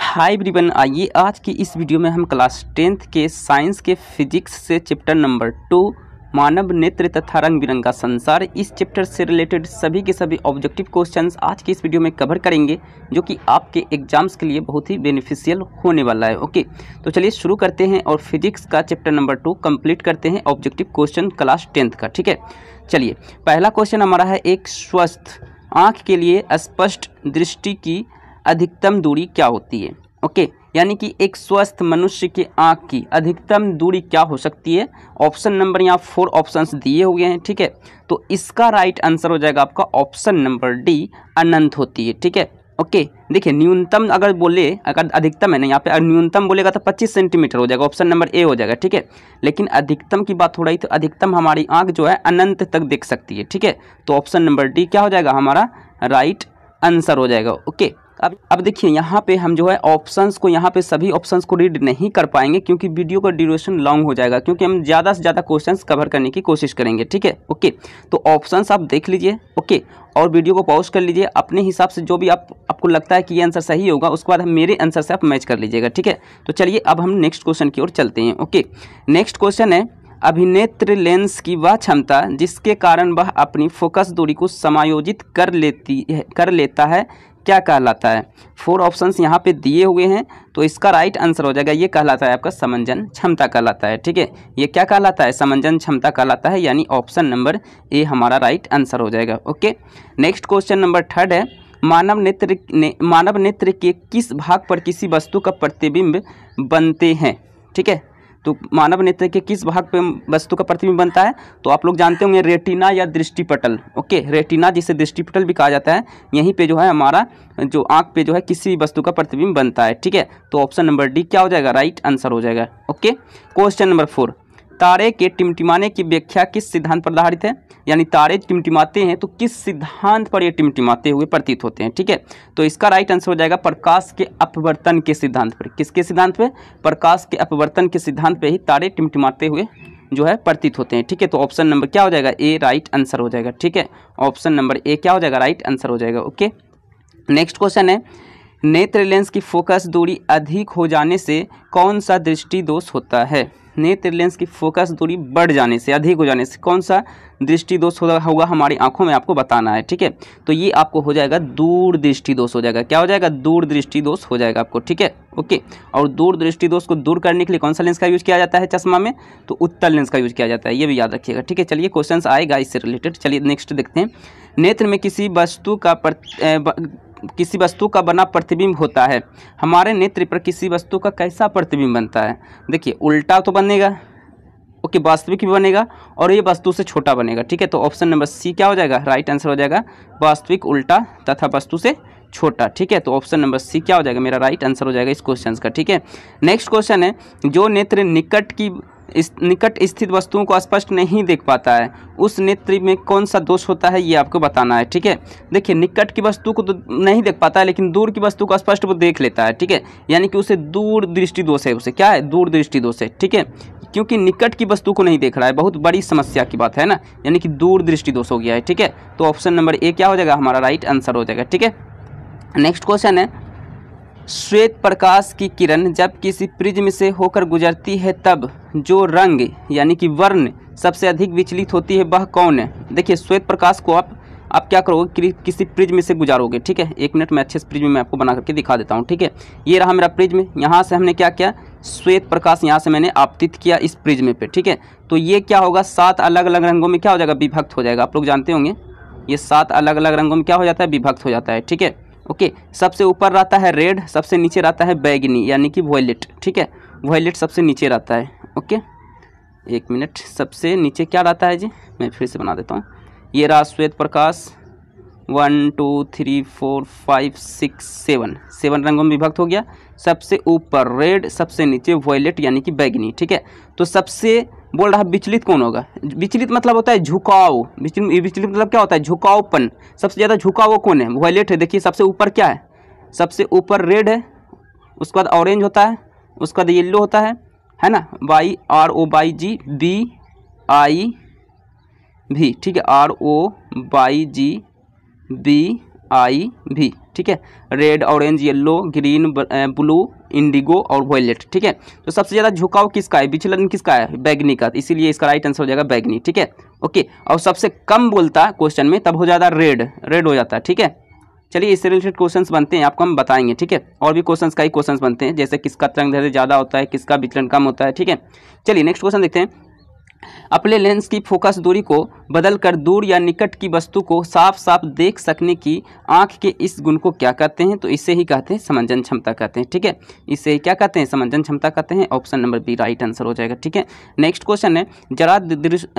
हाय ब्रिबन आइए आज की इस वीडियो में हम क्लास टेंथ के साइंस के फिजिक्स से चैप्टर नंबर टू मानव नेत्र तथा रंग बिरंगा संसार इस चैप्टर से रिलेटेड सभी के सभी ऑब्जेक्टिव क्वेश्चंस आज की इस वीडियो में कवर करेंगे जो कि आपके एग्जाम्स के लिए बहुत ही बेनिफिशियल होने वाला है ओके तो चलिए शुरू करते हैं और फिजिक्स का चैप्टर नंबर टू कंप्लीट करते हैं ऑब्जेक्टिव क्वेश्चन क्लास टेंथ का ठीक है चलिए पहला क्वेश्चन हमारा है एक स्वस्थ आँख के लिए स्पष्ट दृष्टि की अधिकतम दूरी क्या होती है ओके यानी कि एक स्वस्थ मनुष्य की आँख की अधिकतम दूरी क्या हो सकती है ऑप्शन नंबर यहाँ फोर ऑप्शंस दिए हुए हैं ठीक है तो इसका राइट आंसर हो जाएगा आपका ऑप्शन नंबर डी अनंत होती है ठीक है ओके okay, देखिए न्यूनतम अगर बोले अगर अधिकतम है ना यहाँ पे अगर न्यूनतम बोलेगा तो 25 सेंटीमीटर हो जाएगा ऑप्शन नंबर ए हो जाएगा ठीक है लेकिन अधिकतम की बात हो रही तो अधिकतम हमारी आंख जो है अनंत तक देख सकती है ठीक है तो ऑप्शन नंबर डी क्या हो जाएगा हमारा राइट आंसर हो जाएगा ओके okay, अब अब देखिए यहाँ पे हम जो है ऑप्शंस को यहाँ पे सभी ऑप्शंस को रीड नहीं कर पाएंगे क्योंकि वीडियो का ड्यूरेशन लॉन्ग हो जाएगा क्योंकि हम ज़्यादा से ज़्यादा क्वेश्चंस कवर करने की कोशिश करेंगे ठीक है ओके तो ऑप्शंस आप देख लीजिए ओके और वीडियो को पॉज कर लीजिए अपने हिसाब से जो भी आप आपको लगता है कि ये आंसर सही होगा उसके बाद हम मेरे आंसर से आप मैच कर लीजिएगा ठीक है तो चलिए अब हम नेक्स्ट क्वेश्चन की ओर चलते हैं ओके नेक्स्ट क्वेश्चन है अभिनेत्र लेंस की वह क्षमता जिसके कारण वह अपनी फोकस दूरी को समायोजित कर लेती है कर लेता है क्या कहलाता है फोर ऑप्शंस यहाँ पे दिए हुए हैं तो इसका राइट आंसर हो जाएगा ये कहलाता है आपका समंजन क्षमता कहलाता है ठीक है ये क्या कहलाता है समंजन क्षमता कहलाता है यानी ऑप्शन नंबर ए हमारा राइट आंसर हो जाएगा okay next question number third है मानव नेत्र ने मानव नेत्र के किस भाग पर किसी वस्तु का प्रतिबिंब बनते हैं ठीक है तो मानव नेत्र के किस भाग पे वस्तु का प्रतिबिंब बनता है तो आप लोग जानते होंगे रेटिना या दृष्टिपटल ओके रेटिना जिसे दृष्टिपटल भी कहा जाता है यहीं पे जो है हमारा जो आँख पे जो है किसी वस्तु का प्रतिबिंब बनता है ठीक है तो ऑप्शन नंबर डी क्या हो जाएगा राइट आंसर हो जाएगा ओके क्वेश्चन नंबर फोर तारे के टिमटिमाने की व्याख्या किस सिद्धांत पर आधारित है यानी तारे टिमटिमाते हैं तो किस सिद्धांत पर ये टिमटिमाते हुए प्रतीत होते हैं ठीक है तो इसका राइट आंसर हो जाएगा प्रकाश के अपवर्तन के सिद्धांत पर किसके सिद्धांत पर प्रकाश के अपवर्तन के सिद्धांत पर ही तारे टिमटिमाते हुए जो है प्रतीत होते हैं ठीक है तो ऑप्शन नंबर क्या हो जाएगा ए राइट आंसर हो जाएगा ठीक है ऑप्शन नंबर ए क्या हो जाएगा राइट आंसर हो जाएगा ओके नेक्स्ट क्वेश्चन है नेत्र लेंस की फोकस दूरी अधिक हो जाने से कौन सा दृष्टि दोष होता है नेत्र लेंस की फोकस दूरी बढ़ जाने से अधिक हो जाने से कौन सा दृष्टि दोष होगा हमारी आंखों में आपको बताना है ठीक है तो ये आपको हो जाएगा दूर दृष्टि दोष हो जाएगा क्या हो जाएगा दूर दृष्टि दोष हो जाएगा आपको ठीक है ओके और दूर दृष्टि दोष को दूर करने के लिए कौन सा लेंस का यूज़ किया जाता है चश्मा में तो उत्तर लेंस का यूज़ किया जाता है ये भी याद रखिएगा ठीक है चलिए क्वेश्चन आएगा इससे रिलेटेड चलिए नेक्स्ट देखते हैं नेत्र में किसी वस्तु का किसी वस्तु का बना प्रतिबिंब होता है हमारे नेत्र पर किसी वस्तु का कैसा प्रतिबिंब बनता है देखिए उल्टा तो बनेगा ओके वास्तविक भी बनेगा और ये वस्तु से छोटा बनेगा ठीक है तो ऑप्शन नंबर सी क्या हो जाएगा राइट आंसर हो जाएगा वास्तविक उल्टा तथा वस्तु से छोटा ठीक है तो ऑप्शन नंबर सी क्या हो जाएगा मेरा राइट आंसर हो जाएगा इस क्वेश्चन का ठीक है नेक्स्ट क्वेश्चन है जो नेत्र निकट की इस निकट स्थित वस्तुओं को स्पष्ट नहीं देख पाता है उस नेत्र में कौन सा दोष होता है ये आपको बताना है ठीक है देखिए निकट की वस्तु को तो नहीं देख पाता है लेकिन दूर की वस्तु को स्पष्ट वो देख लेता है ठीक है यानी कि उसे दूर दृष्टि दोष है उसे क्या है दूर दृष्टि दोष है ठीक है क्योंकि निकट की वस्तु को नहीं देख रहा है बहुत बड़ी समस्या की बात है ना यानी कि दूर दृष्टि दोष हो गया है ठीक है तो ऑप्शन नंबर ए क्या हो जाएगा हमारा राइट आंसर हो जाएगा ठीक है नेक्स्ट क्वेश्चन है श्वेत प्रकाश की किरण जब किसी प्रिज्म से होकर गुजरती है तब जो रंग यानी कि वर्ण सबसे अधिक विचलित होती है वह कौन है देखिए श्वेत प्रकाश को आप आप क्या करोगे कि, किसी प्रिज्म से गुजारोगे ठीक है एक मिनट मैं अच्छे से प्रिज्म में आपको बना करके दिखा देता हूँ ठीक है ये रहा मेरा प्रिज्म यहाँ से हमने क्या किया श्वेत प्रकाश यहाँ से मैंने आपतित किया इस प्रिज्म पे ठीक है तो ये क्या होगा सात अलग अलग रंगों में क्या हो जाएगा विभक्त हो जाएगा आप लोग जानते होंगे ये सात अलग अलग रंगों में क्या हो जाता है विभक्त हो जाता है ठीक है ओके सबसे ऊपर रहता है रेड सबसे नीचे रहता है बैगनी यानी कि वॉयलेट ठीक है वॉयलेट सबसे नीचे रहता है ओके एक मिनट सबसे नीचे क्या रहता है जी मैं फिर से बना देता हूँ ये रहा श्वेत प्रकाश one two three four five six seven seven रंगों में विभक्त हो गया सबसे ऊपर रेड सबसे नीचे वॉयलेट यानी कि बैगनी ठीक है तो सबसे बोल रहा है विचलित कौन होगा विचलित मतलब होता है झुकाव विचलित मतलब क्या होता है झुकावपन सबसे ज़्यादा झुकाव कौन है वॉयलेट है देखिए सबसे ऊपर क्या है सबसे ऊपर रेड है उसके बाद ऑरेंज होता है उसके बाद येल्लो होता है है ना Y R O Y G B I V ठीक है R O Y G B I V ठीक है red orange yellow green blue indigo और वॉयलेट ठीक है तो सबसे ज़्यादा झुकाव किसका है विचलन किसका है बैगनी का इसीलिए इसका राइट आंसर हो जाएगा बैगनी ठीक है ओके और सबसे कम बोलता है क्वेश्चन में तब हो जाता रेड रेड हो जाता है ठीक है चलिए इससे रिलेटेड क्वेश्चंस बनते हैं आपको हम बताएंगे ठीक है और भी क्वेश्चंस का ही क्वेश्चंस बनते हैं जैसे किसका तरंग ज़्यादा होता है किसका विचलन कम होता है ठीक है चलिए नेक्स्ट क्वेश्चन देखते हैं अपने लेंस की फोकस दूरी को बदलकर दूर या निकट की वस्तु को साफ साफ देख सकने की आँख के इस गुण को क्या कहते हैं तो इसे ही कहते हैं समंजन क्षमता कहते हैं ठीक है इसे क्या कहते हैं समंजन क्षमता कहते हैं option number B right answer हो जाएगा ठीक है नेक्स्ट क्वेश्चन है जरा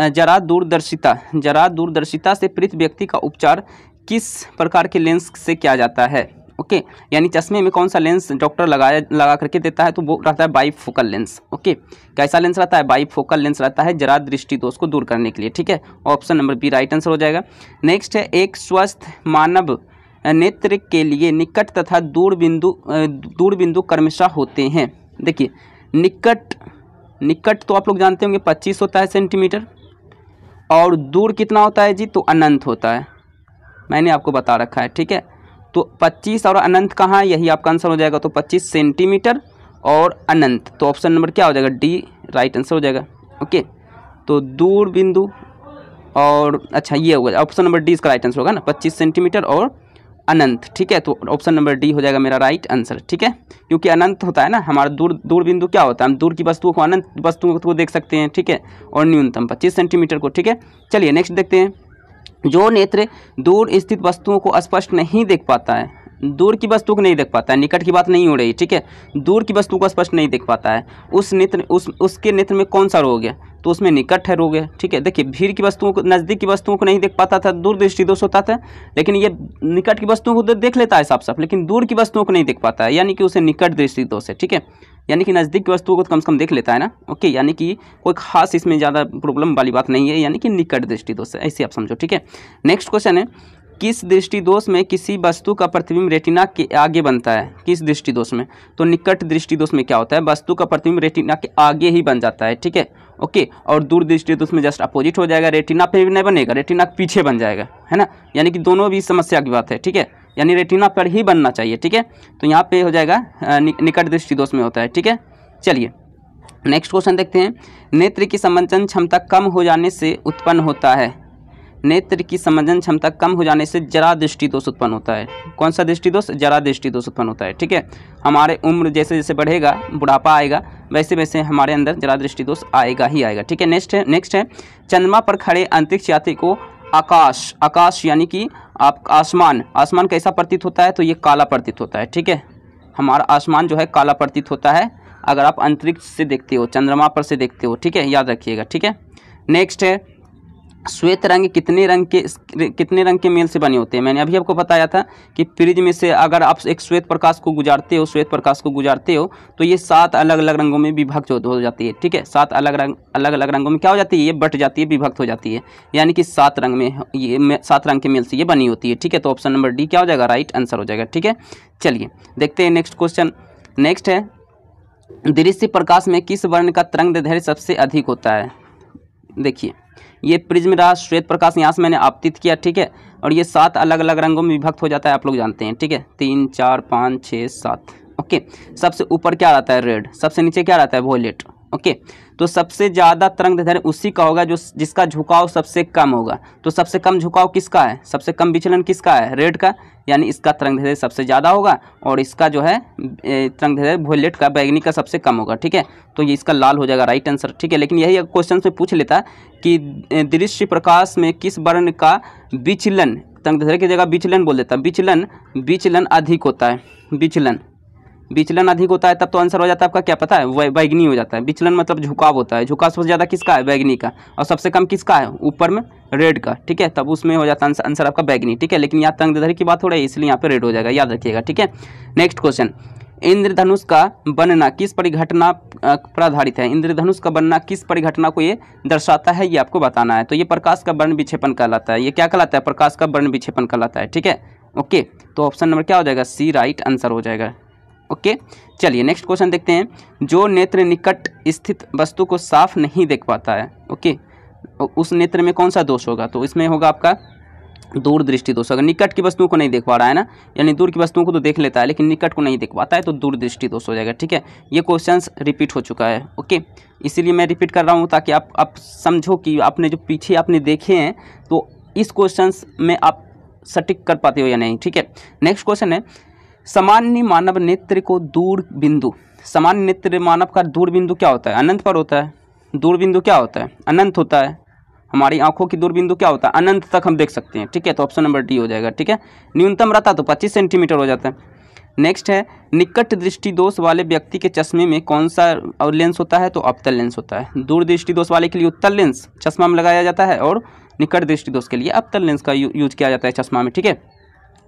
जरा दूरदर्शिता जरा दूरदर्शिता से पीड़ित व्यक्ति का उपचार किस प्रकार के लेंस से किया जाता है ओके यानी चश्मे में कौन सा लेंस डॉक्टर लगाया लगा करके देता है तो वो रहता है बाई फोकल लेंस ओके कैसा लेंस रहता है बाई फोकल लेंस रहता है जरा दृष्टि दोष को दूर करने के लिए ठीक है option number B right answer हो जाएगा नेक्स्ट है एक स्वस्थ मानव नेत्र के लिए निकट तथा दूर बिंदु दूर बिंदु कर्मशा होते हैं देखिए निकट निकट तो आप लोग जानते होंगे पच्चीस होता है सेंटीमीटर और दूर कितना होता है जी तो अनंत होता है मैंने आपको बता रखा है ठीक है तो 25 और अनंत कहाँ यही आपका आंसर हो जाएगा तो 25 सेंटीमीटर और अनंत तो ऑप्शन नंबर क्या हो जाएगा डी राइट आंसर हो जाएगा ओके तो दूर बिंदु और अच्छा ये होगा ऑप्शन नंबर डी इसका राइट आंसर होगा ना पच्चीस सेंटीमीटर और अनंत ठीक है तो ऑप्शन नंबर डी हो जाएगा मेरा राइट आंसर ठीक है क्योंकि अनंत होता है ना हमारा दूर दूर बिंदु क्या होता है हम दूर की वस्तुओं को अनंत वस्तुओं को देख सकते हैं ठीक है और न्यूनतम पच्चीस सेंटीमीटर को ठीक है चलिए नेक्स्ट देखते हैं जो नेत्र दूर स्थित वस्तुओं को स्पष्ट नहीं देख पाता है दूर की वस्तु को नहीं देख पाता है निकट की बात नहीं हो रही ठीक है दूर की वस्तु को स्पष्ट नहीं देख पाता है उस नेत्र उस उसके नेत्र में कौन सा रोग है तो उसमें निकट है रोग है ठीक है देखिए भीड़ की वस्तुओं को नज़दीक की वस्तुओं को नहीं देख पाता था दूर दृष्टि दोष होता था लेकिन ये निकट की वस्तुओं को तो देख लेता है साफ साफ लेकिन दूर की वस्तुओं को नहीं देख पाता है यानी कि उसे निकट दृष्टि दोष है ठीक है यानी कि नज़दीक की वस्तुओं को तो कम से कम देख लेता है ना ओके यानी कि कोई खास इसमें ज़्यादा प्रॉब्लम वाली बात नहीं है यानी कि निकट दृष्टि दोष है ऐसे आप समझो ठीक है नेक्स्ट क्वेश्चन है किस दृष्टिदोष में किसी वस्तु का प्रतिबिंब रेटिना के आगे बनता है किस दृष्टिदोष में तो निकट दृष्टिदोष में क्या होता है वस्तु का प्रतिबिंब रेटिना के आगे ही बन जाता है ठीक है ओके और दूर दृष्टिदोष में जस्ट अपोजिट हो जाएगा रेटिना पे भी नहीं बनेगा रेटिना पीछे बन जाएगा है ना यानी कि दोनों भी समस्या की बात है ठीक है यानी रेटिना पर ही बनना चाहिए ठीक है तो यहाँ पे हो जाएगा निकट निकट दृष्टिदोष में होता है ठीक है चलिए नेक्स्ट क्वेश्चन देखते हैं नेत्र की समंचन क्षमता कम हो जाने से उत्पन्न होता है नेत्र की समझन क्षमता कम हो जाने से जरा दृष्टि दोष उत्पन्न होता है कौन सा दृष्टि दोष जरा दृष्टि दोष उत्पन्न होता है ठीक है हमारे उम्र जैसे जैसे बढ़ेगा बुढ़ापा आएगा वैसे वैसे हमारे अंदर जरा दृष्टि दोष आएगा ही आएगा ठीक है नेक्स्ट है नेक्स्ट है चंद्रमा पर खड़े अंतरिक्ष यात्री को आकाश आकाश यानी कि आप आसमान आसमान कैसा प्रतीत होता है तो ये काला प्रतीत होता है ठीक है हमारा आसमान जो है काला प्रतीत होता है अगर आप अंतरिक्ष से देखते हो चंद्रमा पर से देखते हो ठीक है याद रखिएगा ठीक है नेक्स्ट है श्वेत रंग कितने रंग के कितने रंग के मेल से बने होते हैं मैंने अभी आपको बताया था कि फ्रिज में से अगर आप एक श्वेत प्रकाश को गुजारते हो श्वेत प्रकाश को गुजारते हो तो ये सात अलग अलग रंगों में विभक्त हो जाती है ठीक है सात अलग रंग अलग अलग रंगों में क्या हो जाती है ये बट जाती है विभक्त हो जाती है यानी कि सात रंग में ये सात रंग के मेल से ये बनी होती है ठीक है तो ऑप्शन नंबर डी क्या हो जाएगा राइट आंसर हो जाएगा ठीक है चलिए देखते हैं नेक्स्ट क्वेश्चन नेक्स्ट है दृश्य प्रकाश में किस वर्ण का तरंग दैर्घ्य सबसे अधिक होता है देखिए ये प्रिज्म रहा श्वेत प्रकाश यहाँ से मैंने आपतित किया ठीक है और ये सात अलग अलग रंगों में विभक्त हो जाता है आप लोग जानते हैं ठीक है तीन चार पाँच छः सात ओके सबसे ऊपर क्या रहता है रेड सबसे नीचे क्या रहता है वोलेट ओके तो सबसे ज़्यादा तरंग दैर्ध्य उसी का होगा जो जिसका झुकाव सबसे कम होगा तो सबसे कम झुकाव किसका है सबसे कम विचलन किसका है रेड का यानी इसका तरंग दैर्ध्य सबसे ज़्यादा होगा और इसका जो है तरंग दैर्ध्य वोलेट का बैगनी का सबसे कम होगा ठीक है तो ये इसका लाल हो जाएगा राइट आंसर ठीक है लेकिन यही क्वेश्चन से पूछ लेता कि दृश्य प्रकाश में किस वर्ण का विचलन तरंग दैर्ध्य की जगह विचलन बोल देता विचलन विचलन अधिक होता है विचलन विचलन अधिक होता है तब तो आंसर हो जाता है आपका क्या पता है बैगनी हो जाता है विचलन मतलब झुकाव होता है झुकाव सबसे ज़्यादा किसका है बैगनी का और सबसे कम किसका है ऊपर में रेड का ठीक है तब उसमें हो जाता है आंसर आपका बैगनी ठीक है लेकिन यहाँ तंगधर की बात हो रही है इसलिए यहाँ पे रेड हो जाएगा याद रखिएगा ठीक है नेक्स्ट क्वेश्चन इंद्रधनुष का बनना किस परिघटना पर आधारित है इंद्रधनुष का बनना किस परिघटना को ये दर्शाता है ये आपको बताना है तो ये प्रकाश का वर्ण विक्षेपण कहलाता है ये क्या कहलाता है प्रकाश का वर्ण विक्षेपण कहलाता है ठीक है ओके तो ऑप्शन नंबर क्या हो जाएगा सी राइट आंसर हो जाएगा ओके चलिए नेक्स्ट क्वेश्चन देखते हैं जो नेत्र निकट स्थित वस्तु को साफ नहीं देख पाता है ओके उस नेत्र में कौन सा दोष होगा तो इसमें होगा आपका दूरदृष्टि दोष अगर निकट की वस्तुओं को नहीं देख पा रहा है ना यानी दूर की वस्तुओं को तो देख लेता है लेकिन निकट को नहीं देख पाता है तो दूरदृष्टि दोष हो जाएगा ठीक है ये क्वेश्चंस रिपीट हो चुका है ओके इसीलिए मैं रिपीट कर रहा हूँ ताकि आप आप समझो कि आपने जो पीछे आपने देखे हैं तो इस क्वेश्चन में आप सटीक कर पाते हो या नहीं ठीक है नेक्स्ट क्वेश्चन है सामान्य मानव नेत्र को दूर बिंदु सामान्य नेत्र मानव का दूर बिंदु क्या होता है अनंत पर होता है दूर बिंदु क्या होता है अनंत होता है हमारी आंखों की दूरबिंदु क्या होता है अनंत तक हम देख सकते हैं ठीक है तो ऑप्शन नंबर डी हो जाएगा ठीक है न्यूनतम रहता तो 25 सेंटीमीटर हो जाता है नेक्स्ट है निकट दृष्टि दोष वाले व्यक्ति के चश्मे में कौन सा और लेंस होता है तो अवतल लेंस होता है दूर दृष्टि दोष वाले के लिए उत्तर लेंस चश्मा में लगाया जाता है और निकट दृष्टि दोष के लिए अवतल लेंस का यूज किया जाता है चश्मा में ठीक है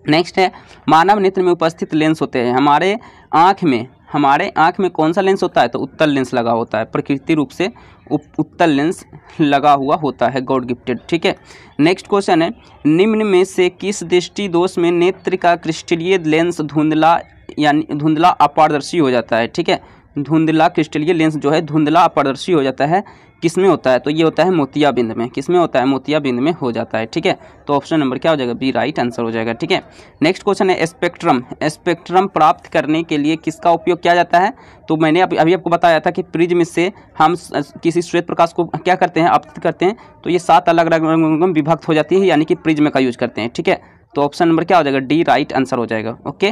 नेक्स्ट है मानव नेत्र में उपस्थित लेंस होते हैं हमारे आँख में हमारे आँख में कौन सा लेंस होता है तो उत्तल लेंस लगा होता है प्रकृति रूप से उत्तल लेंस लगा हुआ होता है गॉड गिफ्टेड ठीक है नेक्स्ट क्वेश्चन है निम्न में से किस दृष्टि दोष में नेत्र का क्रिस्टलीय लेंस धुंधला यानी धुंधला अपारदर्शी हो जाता है ठीक है धुंधला क्रिस्टलीय लेंस जो है धुंधला अपारदर्शी हो जाता है किस में होता है तो ये होता है मोतियाबिंद में किस में होता है मोतियाबिंद में हो जाता है ठीक है तो ऑप्शन नंबर क्या हो जाएगा बी राइट आंसर हो जाएगा ठीक है नेक्स्ट क्वेश्चन है स्पेक्ट्रम स्पेक्ट्रम प्राप्त करने के लिए किसका उपयोग किया जाता है तो मैंने अभी अभी आपको बताया था कि प्रिज्म से हम किसी श्वेत प्रकाश को क्या करते हैं आपतित करते हैं तो ये सात अलग अलग रंगों में विभक्त हो जाती है यानी कि प्रिज्म का यूज करते हैं ठीक है तो ऑप्शन नंबर क्या हो जाएगा डी राइट आंसर हो जाएगा okay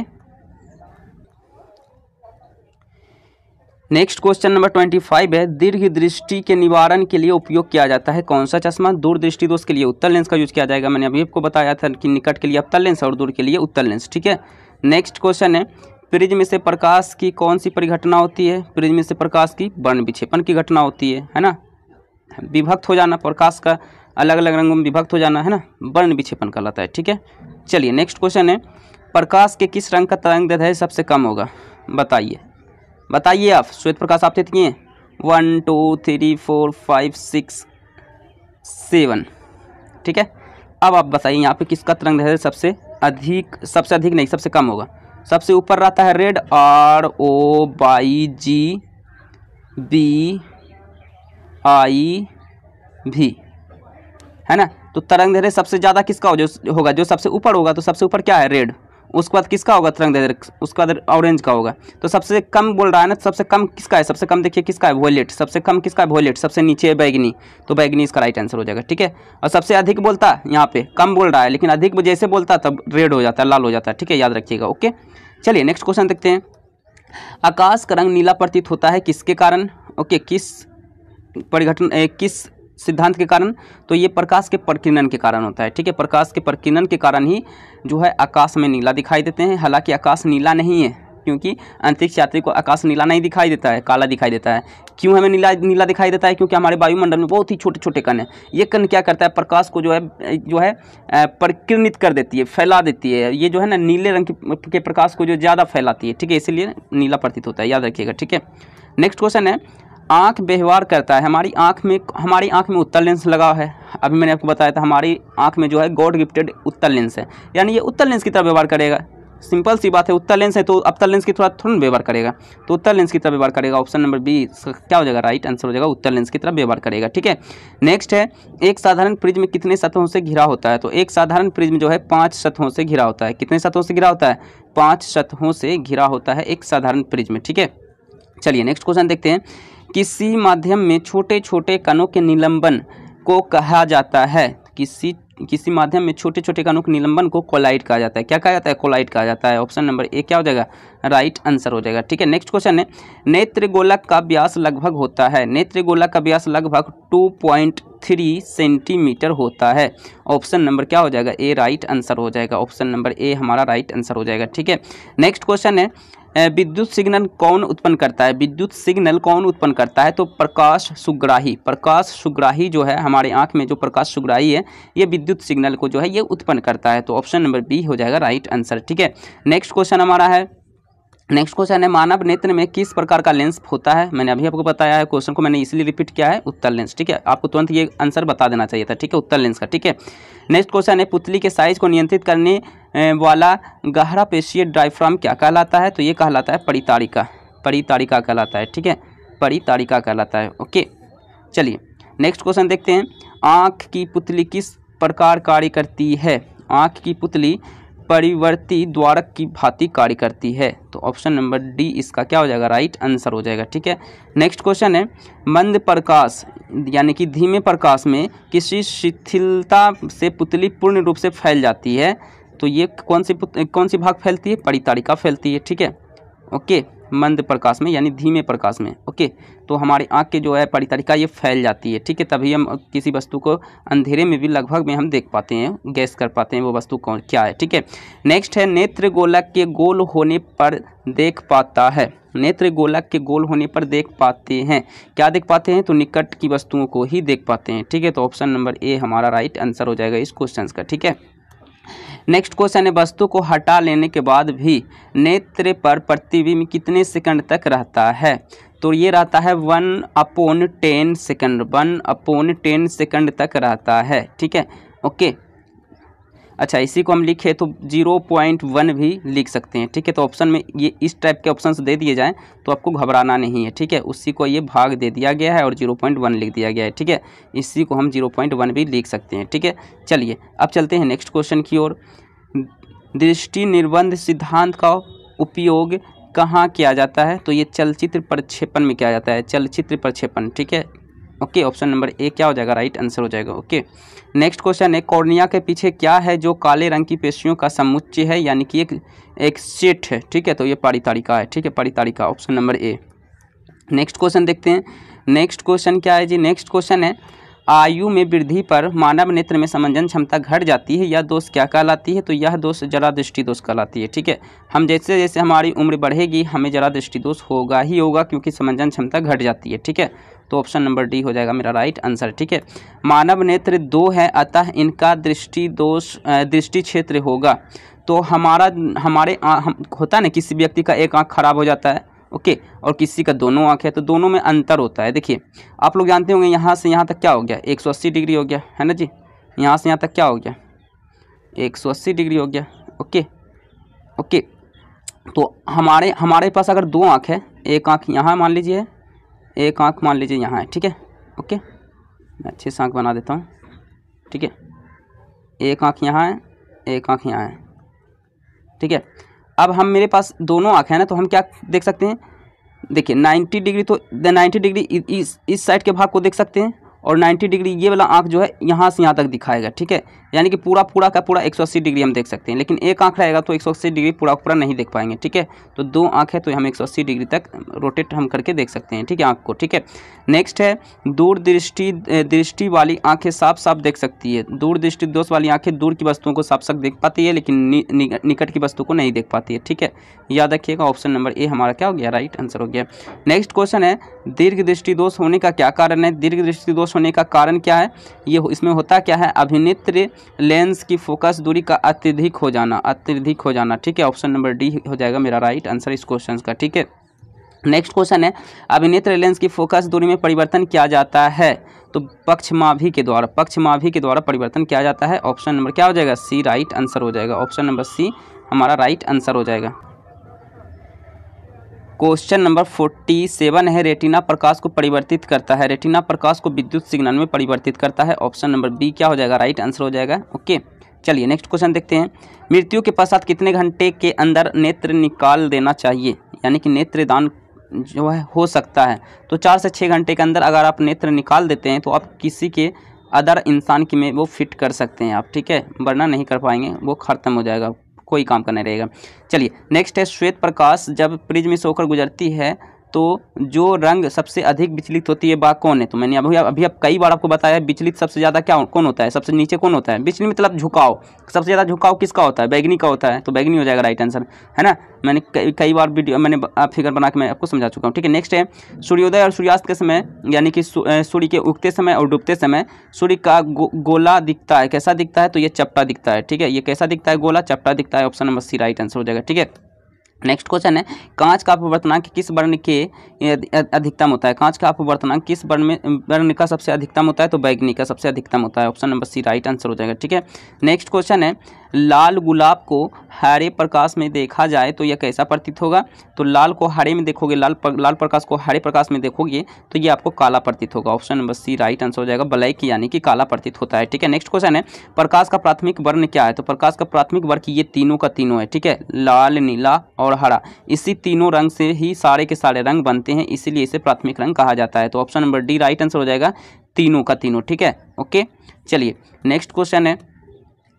next question number twenty five है दीर्घ दृष्टि के निवारण के लिए उपयोग किया जाता है कौन सा चश्मा दृष्टि दोष के लिए उत्तर लेंस का यूज किया जाएगा मैंने अभी आपको बताया था कि निकट के लिए अवतल लेंस और दूर के लिए उत्तर लेंस ठीक है नेक्स्ट क्वेश्चन है प्रिज्म से प्रकाश की कौन सी परिघटना होती है प्रिज्म से प्रकाश की वर्ण विक्षेपण की घटना होती है है ना विभक्त हो जाना प्रकाश का अलग अलग रंगों में विभक्त हो जाना है ना वर्ण विक्षेपण कहलाता है ठीक है चलिए नेक्स्ट क्वेश्चन है प्रकाश के किस रंग का तरंग दैर्घ्य सबसे कम होगा बताइए बताइए आप श्वेत प्रकाश आप कितनी है one two three four five six seven ठीक है अब आप बताइए यहाँ पे किसका तरंग दैर्ध्य सबसे अधिक सबसे अधिक नहीं सबसे कम होगा सबसे ऊपर रहता है red R O Y G B I V है ना तो तरंग दैर्ध्य सबसे ज़्यादा किसका हो जो होगा जो सबसे ऊपर होगा तो सबसे ऊपर क्या है रेड उसके बाद किसका होगा तिरंग दैर्घ्य उसके बाद ऑरेंज का होगा तो सबसे कम बोल रहा है ना सबसे कम किसका है सबसे कम देखिए किसका है वोलेट सबसे कम किसका है वोलेट सबसे नीचे है बैगनी तो बैगनी इसका राइट आंसर हो जाएगा ठीक है और सबसे अधिक बोलता है यहाँ पे कम बोल रहा है लेकिन अधिक जैसे बोलता तब रेड हो जाता है लाल हो जाता है ठीक है याद रखिएगा ओके चलिए नेक्स्ट क्वेश्चन देखते हैं आकाश का रंग नीला प्रतीत होता है किसके कारण ओके किस परिघटन किस सिद्धांत के कारण तो ये प्रकाश के प्रकीर्णन के कारण होता है ठीक है प्रकाश के प्रकीर्णन के कारण ही जो है आकाश में नीला दिखाई देते हैं हालांकि आकाश नीला नहीं है क्योंकि अंतरिक्ष यात्री को आकाश नीला नहीं दिखाई देता है काला दिखाई देता है क्यों हमें नीला नीला दिखाई देता है क्योंकि हमारे वायुमंडल में बहुत ही छोटे छोटे कण हैं ये कण क्या करता है प्रकाश को जो है जो है प्रकीर्णित कर देती है फैला देती है ये जो है ना नीले रंग के प्रकाश को जो ज़्यादा फैलाती है ठीक है इसीलिए नीला प्रतीत होता है याद रखिएगा ठीक है नेक्स्ट क्वेश्चन है आँख व्यवहार करता है हमारी आँख में हमारी आँख में उत्तर लेंस लगा है अभी मैंने आपको बताया था हमारी आँख में जो है गॉड गिफ्टेड उत्तर लेंस है यानी ये उत्तर लेंस की तरह व्यवहार करेगा सिंपल सी बात है उत्तर लेंस है तो अवतर लेंस की थोड़ा थोड़ा व्यवहार करेगा तो उत्तर लेंस की तरह व्यवहार करेगा ऑप्शन नंबर बी क्या हो जाएगा राइट आंसर हो जाएगा उत्तर लेंस की तरह व्यवहार करेगा ठीक है नेक्स्ट है एक साधारण प्रिज्म कितने सतहों से घिरा होता है तो एक साधारण प्रिज्म जो है पाँच सतहों से घिरा होता है कितने सतहों से घिरा होता है पाँच सतहों से घिरा होता है एक साधारण प्रिज्म ठीक है चलिए नेक्स्ट क्वेश्चन देखते हैं किसी माध्यम में छोटे छोटे कणों के निलंबन को कहा जाता है किसी किसी माध्यम में छोटे छोटे कणों के निलंबन को कोलाइट कहा जाता है क्या कहा जाता है कोलाइट कहा जाता है ऑप्शन नंबर ए क्या हो जाएगा राइट आंसर हो जाएगा ठीक है नेक्स्ट क्वेश्चन है नेत्र गोलक का व्यास लगभग होता है नेत्र गोलक का व्यास लगभग 2.3 सेंटीमीटर होता है ऑप्शन नंबर क्या हो जाएगा ए राइट आंसर हो जाएगा ऑप्शन नंबर ए हमारा राइट आंसर हो जाएगा ठीक है नेक्स्ट क्वेश्चन है विद्युत सिग्नल कौन उत्पन्न करता है विद्युत सिग्नल कौन उत्पन्न करता है तो प्रकाश सुग्राही प्रकाश सुग्राही जो है हमारे आँख में जो प्रकाश सुग्राही है ये विद्युत सिग्नल को जो है ये उत्पन्न करता है तो ऑप्शन नंबर बी हो जाएगा राइट आंसर ठीक है नेक्स्ट क्वेश्चन हमारा है नेक्स्ट क्वेश्चन है मानव नेत्र में किस प्रकार का लेंस होता है मैंने अभी आपको बताया है क्वेश्चन को मैंने इसलिए रिपीट किया है उत्तर लेंस ठीक है आपको तुरंत ये आंसर बता देना चाहिए था ठीक है उत्तर लेंस का ठीक है नेक्स्ट क्वेश्चन है पुतली के साइज को नियंत्रित करने वाला गहरा पेशीय ड्राइफ्राम क्या कहलाता है तो ये कहलाता है परिताड़िका परिताड़िका कहलाता है ठीक है परिताड़िका कहलाता है ओके चलिए नेक्स्ट क्वेश्चन देखते हैं आँख की पुतली किस प्रकार कार्य करती है आँख की पुतली परिवर्ती द्वारक की भांति कार्य करती है तो ऑप्शन नंबर डी इसका क्या हो जाएगा राइट आंसर हो जाएगा ठीक है नेक्स्ट क्वेश्चन है मंद प्रकाश यानी कि धीमे प्रकाश में किसी शिथिलता से पुतली पूर्ण रूप से फैल जाती है तो ये कौन सी कौन सी भाग फैलती है परितारिका फैलती है ठीक है ओके मंद प्रकाश में यानी धीमे प्रकाश में ओके तो हमारे आँख के जो है परितरिका ये फैल जाती है ठीक है तभी हम किसी वस्तु को अंधेरे में भी लगभग में हम देख पाते हैं गैस कर पाते हैं वो वस्तु कौन क्या है ठीक है नेक्स्ट है नेत्र गोलक के गोल होने पर देख पाता है नेत्र गोलक के गोल होने पर देख पाते हैं क्या देख पाते हैं तो निकट की वस्तुओं को ही देख पाते हैं ठीक है तो ऑप्शन नंबर ए हमारा राइट आंसर हो जाएगा इस क्वेश्चन का ठीक है नेक्स्ट क्वेश्चन है वस्तु को हटा लेने के बाद भी नेत्र पर प्रतिबिंब कितने सेकंड तक रहता है तो ये रहता है one upon ten second one upon ten second तक रहता है ठीक है ओके अच्छा इसी को हम लिखे तो जीरो पॉइंट वन भी लिख सकते हैं ठीक है तो ऑप्शन में ये इस टाइप के ऑप्शन दे दिए जाएँ तो आपको घबराना नहीं है ठीक है उसी को ये भाग दे दिया गया है और जीरो पॉइंट वन लिख दिया गया है ठीक है इसी को हम जीरो पॉइंट वन भी लिख सकते हैं ठीक है चलिए अब चलते हैं नेक्स्ट क्वेश्चन की ओर दृष्टि निर्बंध सिद्धांत का उपयोग कहाँ किया जाता है तो ये चलचित्र प्रक्षेपण में किया जाता है चलचित्र प्रक्षेपण ठीक है ओके ऑप्शन नंबर ए क्या हो जाएगा राइट आंसर हो जाएगा ओके नेक्स्ट क्वेश्चन है कॉर्निया के पीछे क्या है जो काले रंग की पेशियों का समुच्चय है यानी कि एक एक सेट है ठीक है तो ये पारितारिका है ठीक है पारितारिका option number A next question देखते हैं नेक्स्ट क्वेश्चन क्या है जी नेक्स्ट क्वेश्चन है आयु में वृद्धि पर मानव नेत्र में समंजन क्षमता घट जाती है यह दोष क्या कहलाती है तो यह दोष जरा दृष्टि दोष कहलाती है ठीक है हम जैसे जैसे हमारी उम्र बढ़ेगी हमें जरा दृष्टि दोष होगा ही होगा क्योंकि समंजन क्षमता घट जाती है ठीक है तो ऑप्शन नंबर डी हो जाएगा मेरा राइट आंसर ठीक है मानव नेत्र दो है अतः इनका दृष्टि दोष दृष्टि क्षेत्र होगा तो हमारा हमारे आ, हम, होता है ना किसी व्यक्ति का एक आँख खराब हो जाता है ओके और किसी का दोनों आँख है तो दोनों में अंतर होता है देखिए आप लोग जानते होंगे यहाँ से यहाँ तक क्या हो गया एक डिग्री हो गया है ना जी यहाँ से यहाँ तक क्या हो गया एक डिग्री हो गया ओके ओके तो हमारे हमारे पास अगर दो आँख है एक आँख यहाँ मान लीजिए एक आँख मान लीजिए यहाँ है ठीक है ओके मैं अच्छे से आँख बना देता हूँ ठीक है एक आँख यहाँ है एक आँख यहाँ है ठीक है अब हम मेरे पास दोनों आँखें हैं ना तो हम क्या देख सकते हैं देखिए 90 डिग्री तो 90 डिग्री इस इस साइड के भाग को देख सकते हैं और 90 डिग्री ये वाला आँख जो है यहाँ से यहाँ तक दिखाएगा ठीक है यानी कि पूरा पूरा का पूरा 180 डिग्री हम देख सकते हैं लेकिन एक आँख रहेगा तो 180 डिग्री पूरा पूरा नहीं देख पाएंगे ठीक है तो दो आंख है तो हम 180 डिग्री तक रोटेट हम करके देख सकते हैं ठीक है आँख को ठीक है नेक्स्ट है दूरदृष्टि दृष्टि वाली आँखें साफ साफ देख सकती है दूरदृष्टि दोष वाली आँखें दूर की वस्तुओं को साफ साफ देख पाती है लेकिन निकट की वस्तु को नहीं देख पाती है ठीक है याद रखिएगा ऑप्शन नंबर ए हमारा क्या हो गया राइट आंसर हो गया नेक्स्ट क्वेश्चन है दीर्घ दृष्टि दोष होने का क्या कारण है दीर्घ दृष्टि दोष फोकस होने का कारण क्या है ये इसमें होता क्या है अभिनेत्र लेंस की फोकस दूरी का अत्यधिक हो जाना अत्यधिक हो जाना ठीक है ऑप्शन नंबर डी हो जाएगा मेरा राइट आंसर इस क्वेश्चन का ठीक है नेक्स्ट क्वेश्चन है अभिनेत्र लेंस की फोकस दूरी में परिवर्तन किया जाता है तो पक्षमाभी के द्वारा माभी के द्वारा परिवर्तन किया जाता है ऑप्शन नंबर क्या हो जाएगा सी राइट आंसर हो जाएगा ऑप्शन नंबर सी हमारा राइट आंसर हो जाएगा क्वेश्चन नंबर फोर्टी सेवन है रेटिना प्रकाश को परिवर्तित करता है रेटिना प्रकाश को विद्युत सिग्नल में परिवर्तित करता है ऑप्शन नंबर बी क्या हो जाएगा राइट आंसर हो जाएगा ओके चलिए नेक्स्ट क्वेश्चन देखते हैं मृत्यु के पश्चात कितने घंटे के अंदर नेत्र निकाल देना चाहिए यानी कि नेत्रदान जो है हो सकता है तो चार से छः घंटे के अंदर अगर आप नेत्र निकाल देते हैं तो आप किसी के अदर इंसान की में वो फिट कर सकते हैं आप ठीक है वरना नहीं कर पाएंगे वो ख़त्म हो जाएगा कोई काम का नहीं रहेगा चलिए नेक्स्ट है श्वेत प्रकाश जब में से होकर गुजरती है तो जो रंग सबसे अधिक विचलित होती है बा कौन है तो मैंने अभी अभी अब कई बार आपको बताया विचलित सबसे ज़्यादा क्या कौन होता है सबसे नीचे कौन होता है विचलित मतलब झुकाव सबसे ज़्यादा झुकाव किसका होता है बैगनी का होता है तो बैगनी हो जाएगा राइट आंसर है ना मैंने कई बार वीडियो मैंने फिगर बना के मैं आपको समझा चुका हूँ ठीक है नेक्स्ट है सूर्योदय और सूर्यास्त के समय यानी कि सूर्य के उगते समय और डूबते समय सूर्य का गो, गोला दिखता है कैसा दिखता है तो ये चपटा दिखता है ठीक है ये कैसा दिखता है गोला चपटा दिखता है option number C right answer हो जाएगा ठीक है नेक्स्ट क्वेश्चन है कांच का अपवर्तनांक किस वर्ण के अधिकतम होता है कांच का अपवर्तनांक किस वर्ण में वर्ण का सबसे अधिकतम होता है तो बैगनी का सबसे अधिकतम होता है option number C right answer हो जाएगा ठीक है नेक्स्ट क्वेश्चन है लाल गुलाब को हरे प्रकाश में देखा जाए तो यह कैसा प्रतीत होगा तो लाल को हरे में देखोगे लाल पर, लाल प्रकाश को हरे प्रकाश में देखोगे तो ये आपको काला प्रतीत होगा option number C right answer हो जाएगा ब्लैक यानी कि काला प्रतीत होता है ठीक है नेक्स्ट क्वेश्चन है प्रकाश का प्राथमिक वर्ण क्या है तो प्रकाश का प्राथमिक वर्ग ये तीनों का तीनों है ठीक है लाल नीला और और हरा इसी तीनों रंग से ही सारे के सारे रंग बनते हैं इसीलिए इसे प्राथमिक रंग कहा जाता है तो option number D right answer हो जाएगा तीनों का तीनों ठीक है ओके चलिए नेक्स्ट क्वेश्चन है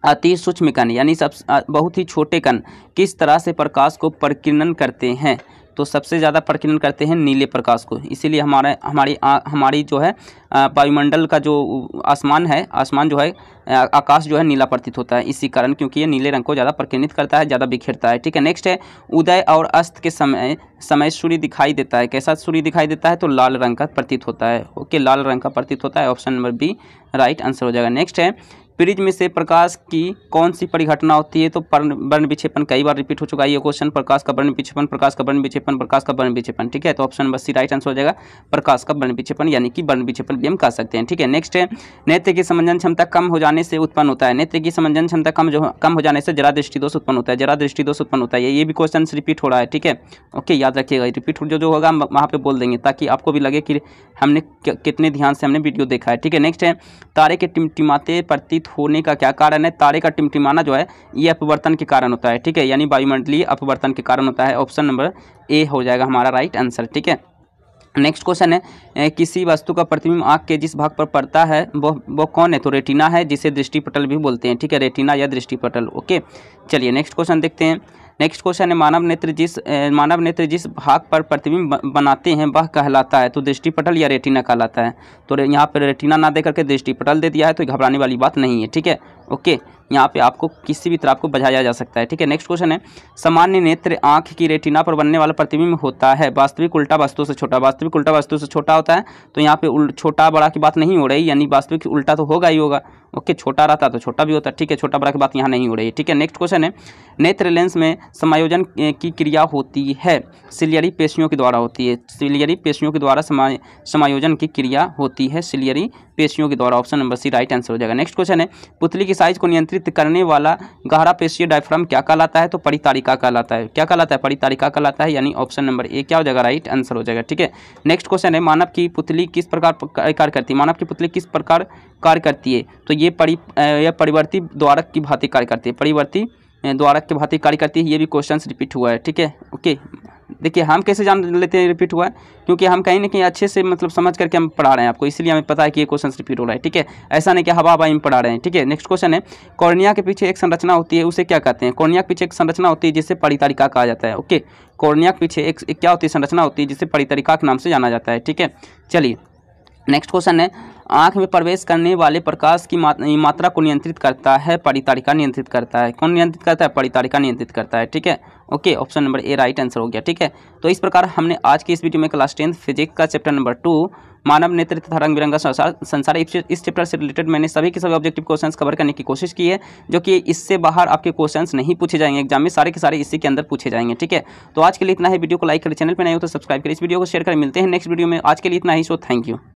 अति सूक्ष्म कण यानी सब बहुत ही छोटे कण किस तरह से प्रकाश को प्रकीर्णन करते हैं तो सबसे ज़्यादा प्रकीर्णन करते हैं नीले प्रकाश को इसीलिए हमारा हमारी आ, हमारी जो है वायुमंडल का जो आसमान है आसमान जो है आकाश जो है नीला प्रतीत होता है इसी कारण क्योंकि ये नीले रंग को ज़्यादा प्रकीर्णित करता है ज़्यादा बिखेरता है ठीक है नेक्स्ट है उदय और अस्त के समय समय सूर्य दिखाई देता है कैसा सूर्य दिखाई देता है तो लाल रंग का प्रतीत होता है ओके लाल रंग का प्रतीत होता है option number B right answer हो जाएगा नेक्स्ट है प्रिज्म से प्रकाश की कौन सी परिघटना होती है तो वर्ण विक्षेपण कई बार रिपीट हो चुका है ये क्वेश्चन प्रकाश का वर्ण विक्षेपण प्रकाश का वर्ण विक्षेपण प्रकाश का वर्ण विक्षेपण ठीक है तो option number C right answer हो जाएगा प्रकाश का वर्ण विक्षेपण यानी कि वर्ण विक्षेपण भी हम कह सकते हैं ठीक है नेक्स्ट है नेत्र की समंजन क्षमता कम हो जाने से उत्पन्न होता है नेत्र की समंजन क्षमता कम जो कम हो जाने से जरा दृष्टि दोष उत्पन्न होता है जरा दृष्टि दोष उत्पन्न होता है ये भी क्वेश्चन रिपीट हो रहा है ठीक है ओके याद रखिएगा रिपीट जो जो होगा हम वहाँ पे बोल देंगे ताकि आपको भी लगे कि हमने कितने ध्यान से हमने वीडियो देखा है ठीक है नेक्स्ट है तारे के टिमटिमाते प्रतीत होने का क्या कारण है तारे का टिमटिमाना जो है ये अपवर्तन के कारण होता है ठीक है यानी वायुमंडलीय अपवर्तन के कारण होता है ऑप्शन नंबर ए हो जाएगा हमारा राइट आंसर ठीक है नेक्स्ट क्वेश्चन है किसी वस्तु का प्रतिबिंब आँख के जिस भाग पर पड़ता है वो वो कौन है तो रेटिना है जिसे दृष्टिपटल भी बोलते हैं ठीक है रेटिना या दृष्टिपटल ओके चलिए नेक्स्ट क्वेश्चन देखते हैं नेक्स्ट क्वेश्चन है मानव नेत्र जिस मानव नेत्र जिस भाग पर प्रतिबिंब बनाते हैं वह कहलाता है तो दृष्टिपटल या रेटिना कहलाता है तो यहाँ पर रेटिना ना दे करके दृष्टिपटल दे दिया है तो घबराने वाली बात नहीं है ठीक है ओके यहाँ पे आपको किसी भी तरह आपको बजाया जा सकता है ठीक है नेक्स्ट क्वेश्चन है सामान्य नेत्र आंख की रेटिना पर बनने वाला प्रतिबिंब होता है वास्तविक उल्टा वस्तु से छोटा वास्तविक उल्टा वस्तु से छोटा होता है तो यहाँ पे छोटा बड़ा की बात नहीं हो रही यानी वास्तविक उल्टा तो होगा ही होगा ओके छोटा रहता तो छोटा भी होता है ठीक है छोटा बड़ा की बात यहाँ नहीं हो रही है ठीक है नेक्स्ट क्वेश्चन है नेत्र लेंस में समायोजन की क्रिया होती है सिलियरी पेशियों के द्वारा होती है सिलियरी पेशियों के द्वारा समायोजन की क्रिया होती है सिलियरी पेशियों के द्वारा option number C right answer हो जाएगा नेक्स्ट क्वेश्चन है पुतली की साइज को नियंत्रित प्रभावित करने वाला गहरा पेशीय डायफ्राम क्या कहलाता है तो परितारिका कहलाता है क्या कहलाता है परितारिका कहलाता है यानी ऑप्शन नंबर ए क्या हो जाएगा राइट आंसर हो जाएगा ठीक है नेक्स्ट क्वेश्चन है मानव की पुतली किस प्रकार कार्य करती है मानव की पुतली किस प्रकार कार्य करती है तो ये परि यह परिवर्ती द्वारक की भांति कार्य करती है परिवर्ती द्वारक की भांति कार्य करती है ये भी क्वेश्चन रिपीट हुआ है ठीक है ओके देखिए हम कैसे जान लेते हैं रिपीट हुआ है क्योंकि हम कहीं ना कहीं अच्छे से मतलब समझ करके हम पढ़ा रहे हैं आपको इसलिए हमें पता है कि ये क्वेश्चन रिपीट हो रहा है ठीक है ऐसा नहीं कि हवा हवाई में पढ़ा रहे हैं ठीक है नेक्स्ट क्वेश्चन है कॉर्निया के पीछे एक संरचना होती है उसे क्या कहते हैं कॉर्निया के पीछे एक संरचना होती है जिसे परितरिका कहा जाता है ओके कॉर्निया के पीछे एक, क्या होती है संरचना होती है जिसे परितरिका के नाम से जाना जाता है ठीक है चलिए नेक्स्ट क्वेश्चन है आँख में प्रवेश करने वाले प्रकाश की मात्रा को नियंत्रित करता है परितारिका नियंत्रित करता है कौन नियंत्रित करता है परितारिका नियंत्रित करता है ठीक है okay option number A right answer हो गया ठीक है तो इस प्रकार हमने आज की इस वीडियो में क्लास टेंथ फिजिक्स का चैप्टर नंबर टू मानव नेत्र तथा रंग बिरंगा संसार संसार इस चैप्टर से रिलेटेड मैंने सभी के सभी ऑब्जेक्टिव क्वेश्चंस कवर करने की कोशिश की है जो कि इससे बाहर आपके क्वेश्चंस नहीं पूछे जाएंगे एग्जाम में सारे के सारे इसी के अंदर पूछे जाएंगे ठीक है तो आज के लिए इतना ही वीडियो को लाइक करें चैनल पर नहीं हो तो सब्सक्राइब करें इस वीडियो को शेयर करें मिलते हैं नेक्स्ट वीडियो में आज के लिए इतना ही सो थैंक यू